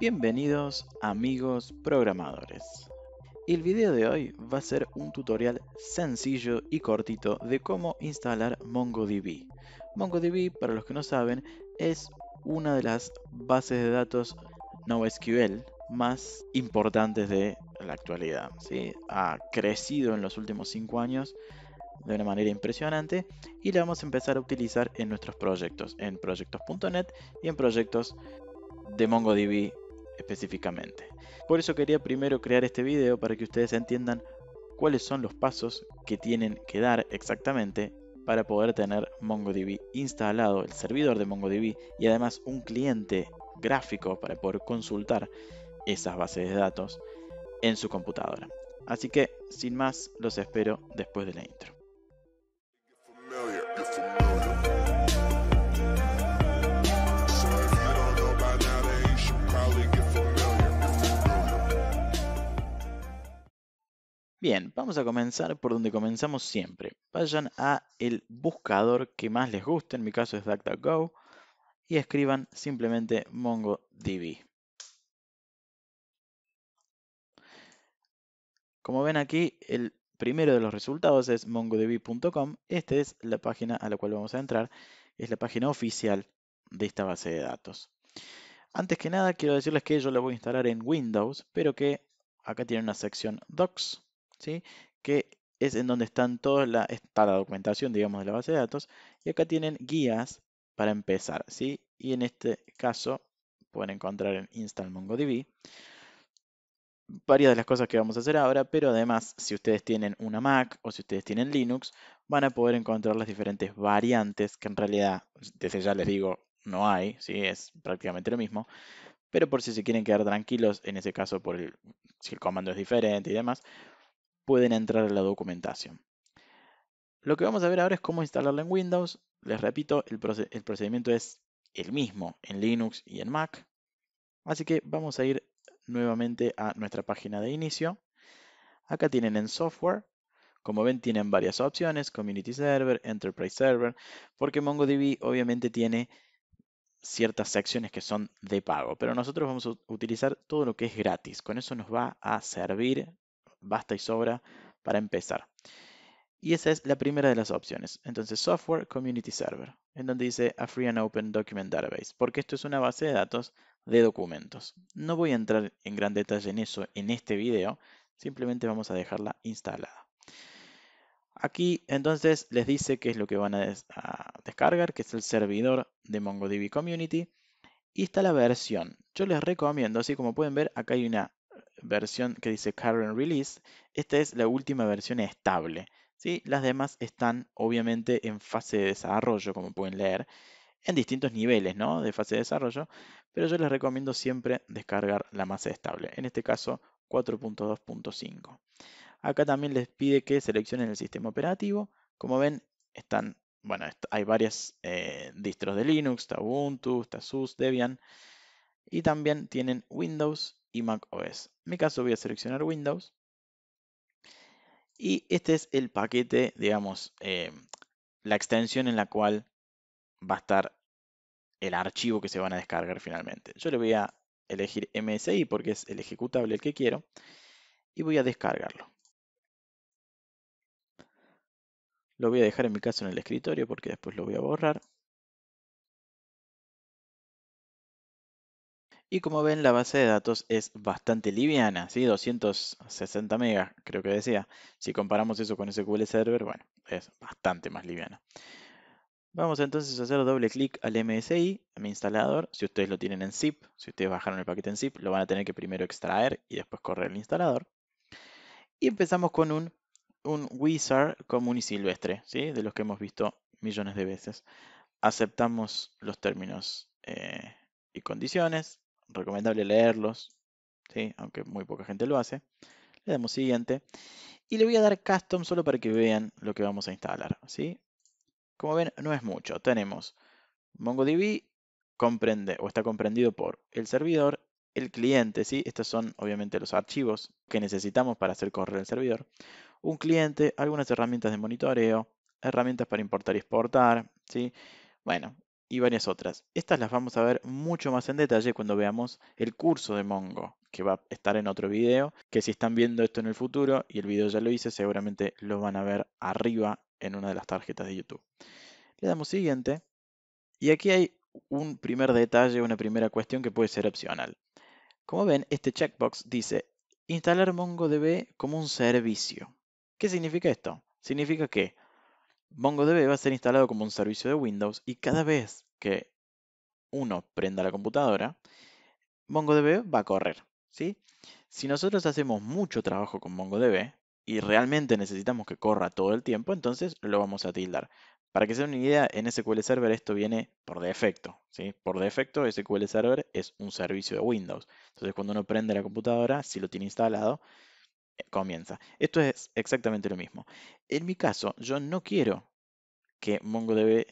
Bienvenidos amigos programadores. El video de hoy va a ser un tutorial sencillo y cortito de cómo instalar MongoDB. MongoDB, para los que no saben, es una de las bases de datos NoSQL más importantes de la actualidad. ¿sí? Ha crecido en los últimos 5 años de una manera impresionante y la vamos a empezar a utilizar en nuestros proyectos, en proyectos.net y en proyectos de MongoDB específicamente. Por eso quería primero crear este video para que ustedes entiendan cuáles son los pasos que tienen que dar exactamente para poder tener MongoDB instalado, el servidor de MongoDB y además un cliente gráfico para poder consultar esas bases de datos en su computadora. Así que, sin más, los espero después de la intro. Bien, vamos a comenzar por donde comenzamos siempre. Vayan a el buscador que más les guste, en mi caso es DuckDuckGo, y escriban simplemente MongoDB. Como ven aquí, el primero de los resultados es mongodb.com. Esta es la página a la cual vamos a entrar. Es la página oficial de esta base de datos. Antes que nada, quiero decirles que yo lo voy a instalar en Windows, pero que acá tiene una sección Docs ¿sí? que es en donde están toda la, está la documentación, digamos, de la base de datos. Y acá tienen guías para empezar, ¿sí? Y en este caso pueden encontrar en Install MongoDB varias de las cosas que vamos a hacer ahora, pero además, si ustedes tienen una Mac o si ustedes tienen Linux, van a poder encontrar las diferentes variantes que en realidad, desde ya les digo, no hay, ¿sí? Es prácticamente lo mismo. Pero por si se quieren quedar tranquilos, en ese caso, por si el comando es diferente y demás, pueden entrar a la documentación. Lo que vamos a ver ahora es cómo instalarla en Windows. Les repito, el, el procedimiento es el mismo en Linux y en Mac. Así que vamos a ir nuevamente a nuestra página de inicio. Acá tienen en software, como ven tienen varias opciones, Community Server, Enterprise Server, porque MongoDB obviamente tiene ciertas secciones que son de pago, pero nosotros vamos a utilizar todo lo que es gratis, con eso nos va a servir basta y sobra para empezar. Y esa es la primera de las opciones. Entonces, Software Community Server, en donde dice a Free and Open Document Database, porque esto es una base de datos de documentos. No voy a entrar en gran detalle en eso en este video, simplemente vamos a dejarla instalada. Aquí entonces les dice qué es lo que van a, a descargar, que es el servidor de MongoDB Community. Y está la versión. Yo les recomiendo, así como pueden ver, acá hay una versión que dice current release, esta es la última versión estable. ¿sí? Las demás están obviamente en fase de desarrollo, como pueden leer, en distintos niveles ¿no? de fase de desarrollo, pero yo les recomiendo siempre descargar la más estable, en este caso 4.2.5. Acá también les pide que seleccionen el sistema operativo. Como ven, están, bueno, hay varias eh, distros de Linux, está Ubuntu, está SUS, Debian, y también tienen Windows, y Mac OS. En mi caso voy a seleccionar Windows. Y este es el paquete, digamos, em, la extensión en la cual va a estar el archivo que se van a descargar finalmente. Yo le voy a elegir MSI porque es el ejecutable el que quiero y voy a descargarlo. Lo voy a dejar en mi caso en el escritorio porque después lo voy a borrar. Y como ven, la base de datos es bastante liviana, ¿sí? 260 megas, creo que decía. Si comparamos eso con SQL Server, bueno, es bastante más liviana. Vamos entonces a hacer doble clic al MSI, a mi instalador. Si ustedes lo tienen en zip, si ustedes bajaron el paquete en zip, lo van a tener que primero extraer y después correr el instalador. Y empezamos con un, wizard común y silvestre, ¿sí? de los que hemos visto millones de veces. Aceptamos los términos eh, y condiciones, recomendable leerlos, ¿sí? aunque muy poca gente lo hace. Le damos siguiente y le voy a dar custom solo para que vean lo que vamos a instalar. ¿sí? Como ven, no es mucho. Tenemos MongoDB comprende o está comprendido por el servidor, el cliente, ¿sí? estos son obviamente los archivos que necesitamos para hacer correr el servidor, un cliente, algunas herramientas de monitoreo, herramientas para importar y exportar, ¿sí? bueno, y varias otras. Estas las vamos a ver mucho más en detalle cuando veamos el curso de Mongo, que va a estar en otro video, que si están viendo esto en el futuro y el video ya lo hice, seguramente lo van a ver arriba en una de las tarjetas de YouTube. Le damos siguiente y aquí hay un primer detalle, una primera cuestión que puede ser opcional. Como ven, este checkbox dice instalar MongoDB como un servicio. ¿Qué significa esto? Significa que MongoDB va a ser instalado como un servicio de Windows y cada vez que uno prenda la computadora, MongoDB va a correr. ¿sí? Si nosotros hacemos mucho trabajo con MongoDB y realmente necesitamos que corra todo el tiempo, entonces lo vamos a tildar. Para que se den una idea, en SQL Server esto viene por defecto. ¿sí? Por defecto, SQL Server es un servicio de Windows. Entonces, cuando uno prende la computadora, si lo tiene instalado, comienza. Esto es exactamente lo mismo. En mi caso, yo no quiero que MongoDB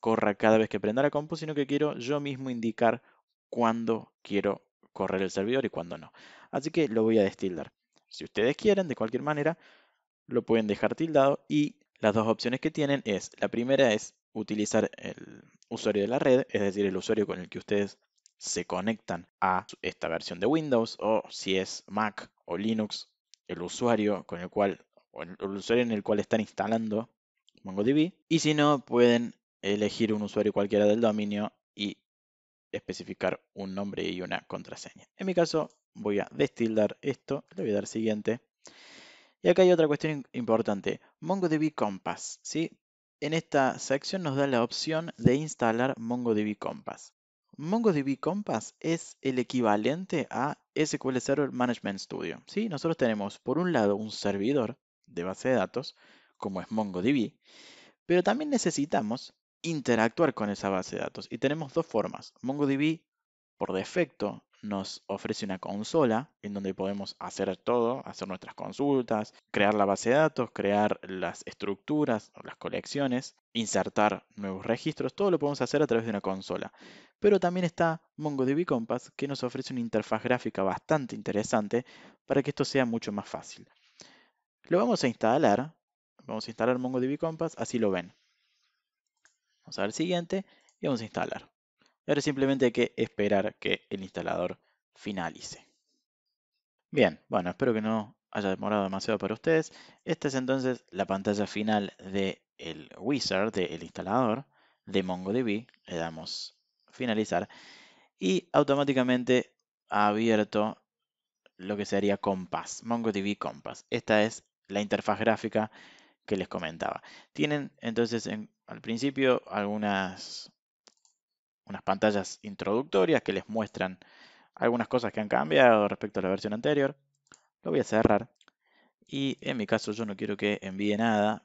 corra cada vez que prenda la compu, sino que quiero yo mismo indicar cuándo quiero correr el servidor y cuándo no. Así que lo voy a destildar. Si ustedes quieren, de cualquier manera, lo pueden dejar tildado y las dos opciones que tienen es, la primera es utilizar el usuario de la red, es decir, el usuario con el que ustedes se conectan a esta versión de Windows o si es Mac o Linux el usuario con el cual, el, usuario en el cual están instalando MongoDB, y si no, pueden elegir un usuario cualquiera del dominio y especificar un nombre y una contraseña. En mi caso, voy a destildar esto, le voy a dar siguiente. Y acá hay otra cuestión importante, MongoDB Compass, ¿sí? En esta sección nos da la opción de instalar MongoDB Compass. MongoDB Compass es el equivalente a SQL Server Management Studio. ¿sí? Nosotros tenemos por un lado un servidor de base de datos, como es MongoDB, pero también necesitamos interactuar con esa base de datos y tenemos dos formas. MongoDB por defecto nos ofrece una consola en donde podemos hacer todo, hacer nuestras consultas, crear la base de datos, crear las estructuras o las colecciones, insertar nuevos registros, todo lo podemos hacer a través de una consola. Pero también está MongoDB Compass que nos ofrece una interfaz gráfica bastante interesante para que esto sea mucho más fácil. Lo vamos a instalar, vamos a instalar MongoDB Compass, así lo ven. Vamos a ver el siguiente y vamos a instalar ahora simplemente hay que esperar que el instalador finalice. Bien, bueno, espero que no haya demorado demasiado para ustedes. Esta es entonces la pantalla final del wizard, del instalador de MongoDB. Le damos finalizar y automáticamente ha abierto lo que sería Compass, MongoDB Compass. Esta es la interfaz gráfica que les comentaba. Tienen entonces al principio algunas unas pantallas introductorias que les muestran algunas cosas que han cambiado respecto a la versión anterior. Lo voy a cerrar. Y en mi caso yo no quiero que envíe nada.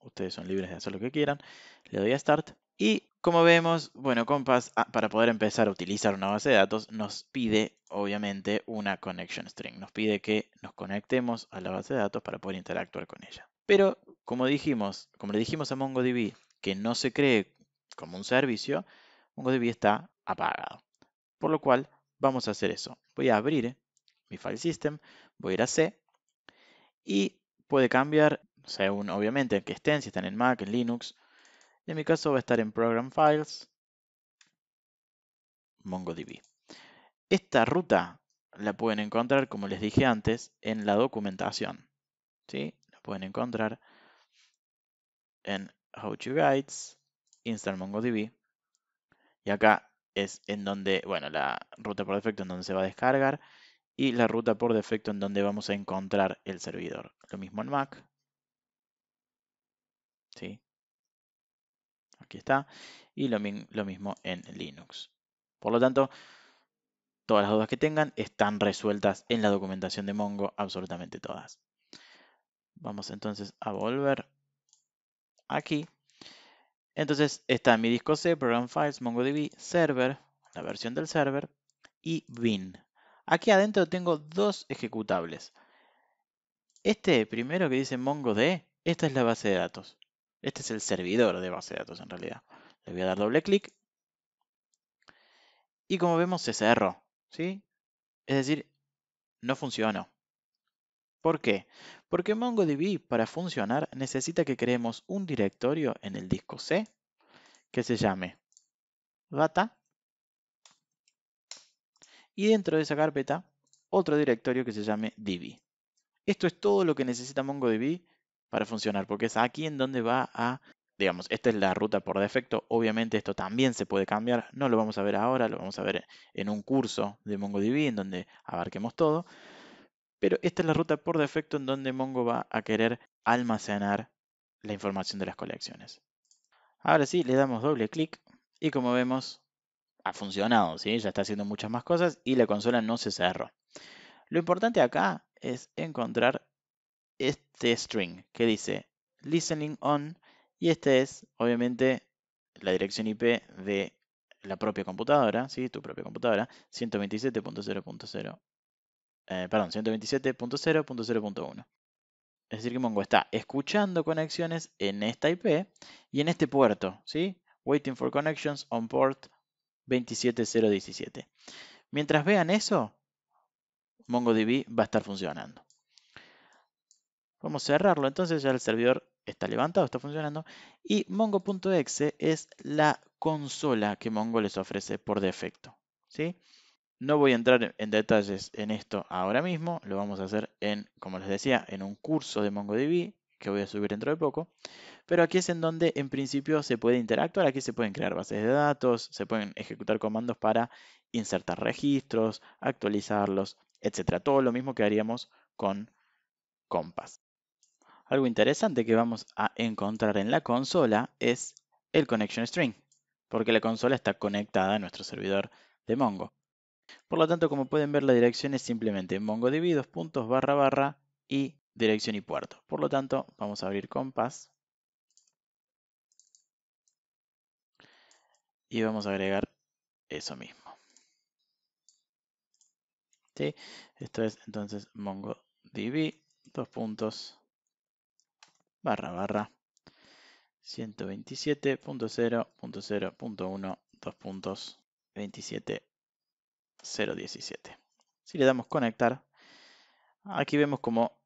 Ustedes son libres de hacer lo que quieran. Le doy a Start. Y como vemos, bueno, Compass, ah, para poder empezar a utilizar una base de datos, nos pide obviamente una connection string. Nos pide que nos conectemos a la base de datos para poder interactuar con ella. Pero, como dijimos, como le dijimos a MongoDB, que no se cree como un servicio, MongoDB está apagado. Por lo cual, vamos a hacer eso. Voy a abrir mi file system, voy a ir a C y puede cambiar según obviamente en que estén, si están en Mac, en Linux. En mi caso va a estar en Program Files, MongoDB. Esta ruta la pueden encontrar, como les dije antes, en la documentación. ¿sí? La pueden encontrar en How to Guides, Install MongoDB y acá es en donde, bueno, la ruta por defecto en donde se va a descargar y la ruta por defecto en donde vamos a encontrar el servidor. Lo mismo en Mac. Aquí está. Y lo, lo mismo en Linux. Por lo tanto, todas las dudas que tengan están resueltas en la documentación de Mongo, absolutamente todas. Vamos entonces a volver aquí. Entonces está mi disco C, Program Files, MongoDB, Server, la versión del server, y bin. Aquí adentro tengo dos ejecutables. Este primero que dice MongoD, esta es la base de datos. Este es el servidor de base de datos en realidad. Le voy a dar doble clic. Y como vemos se cerró. ¿sí? Es decir, no funcionó. ¿Por qué? Porque MongoDB para funcionar necesita que creemos un directorio en el disco C que se llame data y dentro de esa carpeta otro directorio que se llame DB. Esto es todo lo que necesita MongoDB para funcionar, porque es aquí en donde va a, digamos, esta es la ruta por defecto, obviamente esto también se puede cambiar, no lo vamos a ver ahora, lo vamos a ver en un curso de MongoDB en donde abarquemos todo, pero esta es la ruta por defecto en donde Mongo va a querer almacenar la información de las colecciones. Ahora sí, le damos doble clic y como vemos ha funcionado, ¿sí? ya está haciendo muchas más cosas y la consola no se cerró. Lo importante acá es encontrar este string que dice listening on y este es obviamente la dirección IP de la propia computadora, ¿sí? tu propia computadora, 127.0.0 eh, perdón, 127.0.0.1. Es decir, que Mongo está escuchando conexiones en esta IP y en este puerto, ¿sí? Waiting for connections on port 27017. Mientras vean eso, MongoDB va a estar funcionando. Vamos a cerrarlo, entonces ya el servidor está levantado, está funcionando. Y mongo.exe es la consola que Mongo les ofrece por defecto. ¿sí? No voy a entrar en detalles en esto ahora mismo, lo vamos a hacer en, como les decía, en un curso de MongoDB que voy a subir dentro de poco. Pero aquí es en donde en principio se puede interactuar, aquí se pueden crear bases de datos, se pueden ejecutar comandos para insertar registros, actualizarlos, etcétera. Todo lo mismo que haríamos con Compass. Algo interesante que vamos a encontrar en la consola es el connection string, porque la consola está conectada a nuestro servidor de Mongo. Por lo tanto, como pueden ver, la dirección es simplemente mongodb, dos puntos, barra, barra, y dirección y puerto. Por lo tanto, vamos a abrir compás. Y vamos a agregar eso mismo. Esto es entonces mongodb, dos puntos, barra, barra, 127.0.0.1, dos puntos, 27 0.17. Si le damos conectar, aquí vemos cómo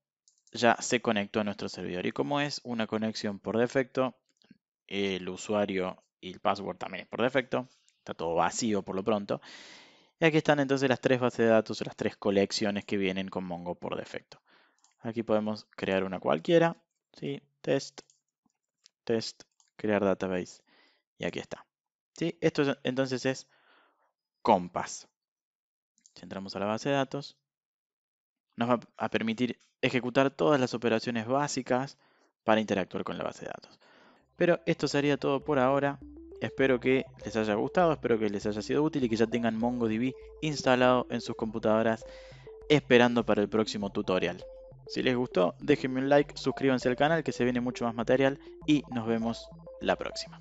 ya se conectó a nuestro servidor. Y como es una conexión por defecto, el usuario y el password también es por defecto. Está todo vacío por lo pronto. Y aquí están entonces las tres bases de datos, las tres colecciones que vienen con Mongo por defecto. Aquí podemos crear una cualquiera. ¿sí? Test, test, crear database. Y aquí está. ¿sí? Esto entonces es Compass. Si entramos a la base de datos, nos va a permitir ejecutar todas las operaciones básicas para interactuar con la base de datos. Pero esto sería todo por ahora. Espero que les haya gustado, espero que les haya sido útil y que ya tengan MongoDB instalado en sus computadoras esperando para el próximo tutorial. Si les gustó, déjenme un like, suscríbanse al canal que se viene mucho más material y nos vemos la próxima.